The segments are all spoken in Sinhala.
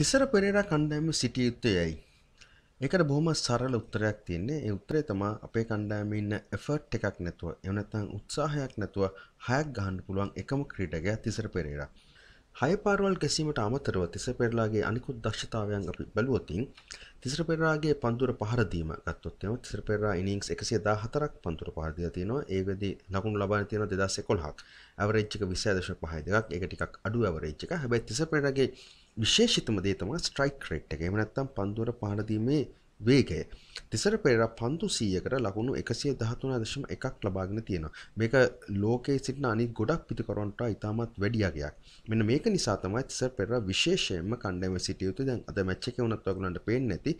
තිසර පෙරේරා කණ්ඩායම සිටිය යුත්තේ යයි. ඒකට බොහොම සරල උත්තරයක් තියෙන්නේ. ඒ උත්තරේ තමයි අපේ කණ්ඩායමේ ඉන්න එෆර්ට් එකක් නැතුව, එහෙම නැත්නම් උත්සාහයක් නැතුව හයක් ගහන්න පුළුවන් එකම ක්‍රීඩකයා තිසර පෙරේරා. හය පාරවල් ගැසීමට අමතරව තිසර පෙරලාගේ අනිකුත් දක්ෂතාවයන් අපි බැලුවොතින් තිසර පෙරලාගේ පන්දුර පහර දීම ගත්තොත් එම තිසර පෙරලා ඉනිංස් 114ක් පන්දුර පහර දීලා තියෙනවා. ඒ වෙදී ලකුණු ලබාගෙන තියෙනවා 2011ක්. ඇවරේජ් එක 20.52ක්. ඒක ටිකක් අඩු ඇවරේජ් එක. හැබැයි තිසර පෙරලාගේ විශේෂිතම දේතම ස්ට්‍රයික් රේට් එක එමනත්තම් පන්දුවර පහරදීමේ වේගය තිසර පෙර පන්තු සීයකට ලකුණු එකසිය දහතුන දශම එකක් ලබාගෙන තියෙනවා මේක ලෝකයේ සිටින අනි ගොඩක් පිතිකරොන්ට ඉතාමත් වැඩියගයක් මෙන්න මේක නිසා තමයි තිසර පෙර විශේෂයෙන්ම කණ්ඩම සිටියයුතු දැන් අද මැච්චක වනත්වගලන්ට පේෙන් නැති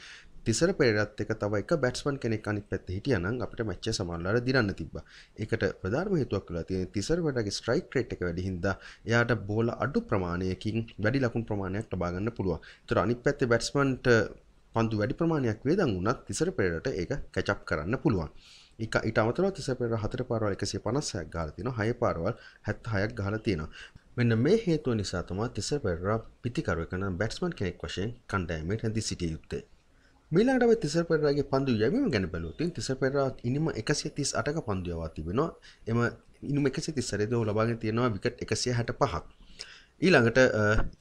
තිසර පෙරත් එක තව එක බැට්ස්මන් කෙනෙක් අනිත් පැත්තේ හිටියා නම් අපිට මැච් එක සමහරවල් දිරන්න තිබ්බා. ඒකට ප්‍රධානම හේතුවක් වෙලා තියෙන්නේ තිසර වඩාගේ ස්ට්‍රයික් රේට් එක වැඩි හින්දා එයාට බෝල අඩු ප්‍රමාණයකින් වැඩි ලකුණු ප්‍රමාණයක් ලබා ගන්න පුළුවන්. ඒතර අනිත් පැත්තේ බැට්ස්මන්ට පන්දු වැඩි ප්‍රමාණයක් වේදන් වුණත් තිසර පෙරට ඒක කැච් අප් කරන්න පුළුවන්. එක ඊට අමතරව තිසර පෙර හතර පාරවල් 156ක් ගහලා තිනවා. හය පාරවල් 76ක් ගහලා තිනවා. මෙන්න මේ හේතුව නිසා තමයි තිසර පෙර පිතිකරුවෙක් නම් බැට්ස්මන් කෙනෙක් වශයෙන් කණ්ඩායමේ රැඳී සිටිය යුත්තේ. මිලාටව තිසර පෙරගේ පන්දු යැවීම ගැන බැලුවතින් තිසර පෙරත් ඉනිම එකසිේ තිස් අටක පන්දුවවා තිබෙනවා එම ඉනිම එකසි තිස්සරේදෝ ලබාගෙන තියෙනවා විකට එකසිය හැට පහක් ඊළඟට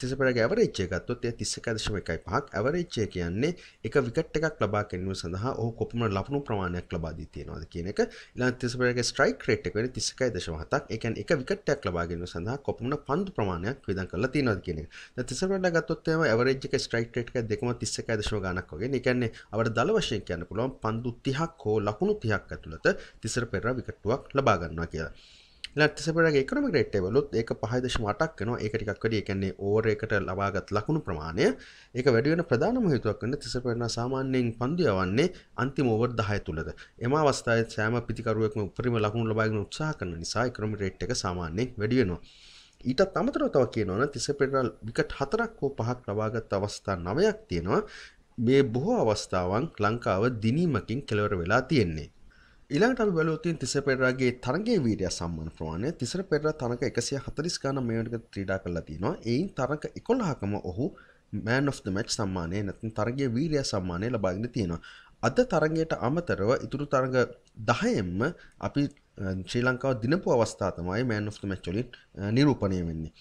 තිසපට ගැවරච්චය ගත්තොත් එය තිස්ස ඇදශම එකයි පහක් ඇවරච්චය කියන්නේ එක විකට එකක් ලබා කෙනුව සඳහා ඕ කොපම ලබුණු ප්‍රමාණයක් ලබාදී තියෙනවාද කියන එක ඉලා තිසපටගේ ස්ට්‍රයික් රේට් එක වෙන තිස්සකයි දශමහතක් එකන් එක විකටයක් ලබාගෙන සඳහා කොපමන පන්දු ප්‍රමාණයක් විදන් කරලා තියෙනවාද කියන එක තිසපට ගත්තොත් එම ඇවරේජ් එක ස්ට්‍රයික් රේට් එක දෙකම තිස්සකයි දශම ගණක් වගේ ඒ කියන්නේ අපට දල වශයෙන් කියන්න පුළුවන් පන්දු 30ක් හෝ ලකුණු 30ක් ඇතුළත තිසර පෙර විකට්ටුවක් ලබා ගන්නවා කියලා ලටසපරගේ එකනම ග්‍රේට්ටවලුත් ඒක පහදශ මටක් වෙන එකටිකක් වඩිය කියන්නේ ඕර එකට ලබාගත් ලකුණු ප්‍රමාණය ඒක වැඩුවෙන ප්‍රධානම හේතුවක් වන්න තිසපරන සාමාන්‍යයෙන් පන්දු යවන්නේ අන්තිම ඕවර් 10 තුලද එම අවස්ථාවේ සෑම පිතිකරුවෙක්ම උපරිම ලකුණු ලබා ගැනීම උත්සාහ කරන නිසා එකනම රේට් එක සාමාන්‍යයෙන් වැඩි වෙනවා ඊට අමතරව තව කියනවනම් තිසපරන විකට් හතරක් හෝ පහක් ලබාගත් අවස්ථා නවයක් තියෙනවා මේ බොහෝ අවස්ථාවන් ලංකාව දිනීමකින් කෙලවර වෙලා තියෙන්නේ ඉලාට බලතින් තිස පෙරගේ තරගේ වීඩිය සම්මන් ප්‍රමාණය තිසර පෙර තනක එකසිය හතරිස් ගන මේටක ත්‍රීඩා කරලා තිනවා එයින් තරක එකොල්හකම ඔහු මෑන් of the මච් සම්මානය නැතින් තරගේ වීරිය සම්මානය ලබාගෙන තියෙනවා අද තරගයට අමතරව ඉතුරු තරග දහයෙන්ම අපි ශ්‍රී ලංකාව දිනපු අවස්ථාතමයි මෑන් of the මච්චලින් නිරූපණය වෙන්නේ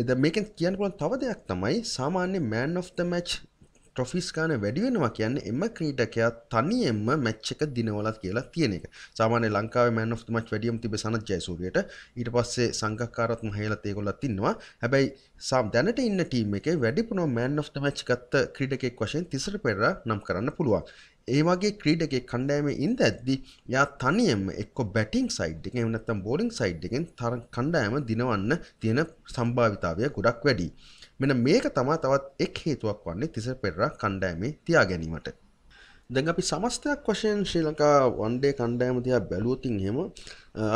එද මේකෙන් කියන්නකොල තව දෙයක් තමයි සාමාන්‍ය man of the match trophies ගාන වැඩිවෙනවා කියන්නේ එම ක්‍රීඩකයා තනියෙන්ම මැච් එක දිනවලත් කියලා තියෙන එක. සාමාන්‍ය ලංකාවේ මෑන් ඔෆ් ද මැච් වැඩියම තිබ්බේ සනත් ජයසූරියට. ඊට පස්සේ සංගක්කාරත් මහේලත් ඒගොල්ලත් ඉන්නවා. හැබැයි සාම් දැනට ඉන්න ටීම් එකේ වැඩිපුරම මෑන් ඔෆ් ද මැච් ගත්ත ක්‍රීඩකෙක් වශයෙන් තිසර පෙරේරා නම් කරන්න පුළුවන්. ඒ වගේ ක්‍රීඩකෙක් කණ්ඩායමේ ඉඳ ඇද්දි යා තනියෙන්ම එක්ක බැටිං සයිඩ් එකෙන් එහෙම නැත්නම් බෝලිං සයිඩ් එකෙන් තර කණ්ඩායම දිනවන්න තියෙන සම්භාවිතාවය ගොඩක් වැඩියි. මෙන මේක තමා තවත් එක් හේතුවක් වන්නේ තිස පෙරා කණ්ඩෑමේ තියා ගැනීමට දැන් අපි සමස්තයක් වශයෙන් ශ්‍රී ලංකා වන්ඩේ කණ්ඩෑම තියා බැලුවතින් හෙම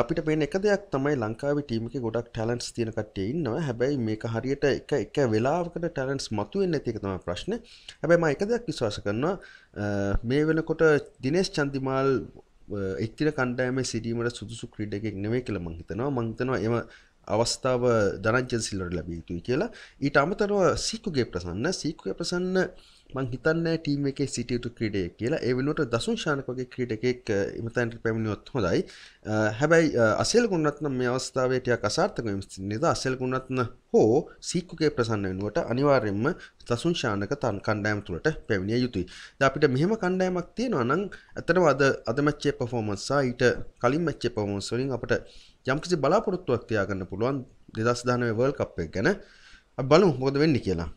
අපිට පේන එක දෙයක් තමයි ලංකාව ටීමක ගොඩක් ටැලන්ස් තියෙන කට්ටේ ඉන්නවා හැබැයි මේක හරියට එක එක වෙලාවකට ටැලන්ස් මතුවෙන් නැතික තම ප්‍රශ්න හැබැයි එක දෙයක් විශවාස කරනවා මේ වෙනකොට දිනේශ් චන්දිමාල් එක්තිර කණ්ඩෑම සිරීමට සුදුසු ක්‍රීඩගෙක් නෙවේ කියල මංහිතනවා මංහිතනවා එම අවස්ථාව දරජන් සිල්ලට ලැබියයුතුයි කියලා ඊට අමතරව සීකුගේ ප්‍රසන්න සීකුගේ ප්‍රසන්න මං හිතන්නේ ටීම් එකේ සිටියුතු ක්‍රීඩයෙක් කියලා ඒ වෙනුවට දසුන් ශානක වගේ ක්‍රීඩකෙක් මෙතනට පැමිණියොත් හොඳයි. හැබැයි අසෙල් ගුණරත්න මේ අවස්ථාවේ ටිකක් අසාර්ථක වෙමින් අසෙල් ගුණරත්න හෝ සීකුගේ ප්‍රසන්න වෙනුවට අනිවාර්යයෙන්ම දසුන් ශානක තන් කණ්ඩායම තුලට පැමිණිය යුතුයි. දැන් අපිට මෙහෙම කණ්ඩායමක් තියෙනවා නම් ඇත්තටම අද අද මැච් එකේ පර්ෆෝමන්ස් සහ ඊට කලින් මැච් එකේ පර්ෆෝමන්ස් වලින් අපිට යම්කිසි බලාපොරොත්තුවක් තියාගන්න පුළුවන් 2019 වර්ල්ඩ් කප් එක ගැන. අපි බලමු මොකද වෙන්නේ කියලා.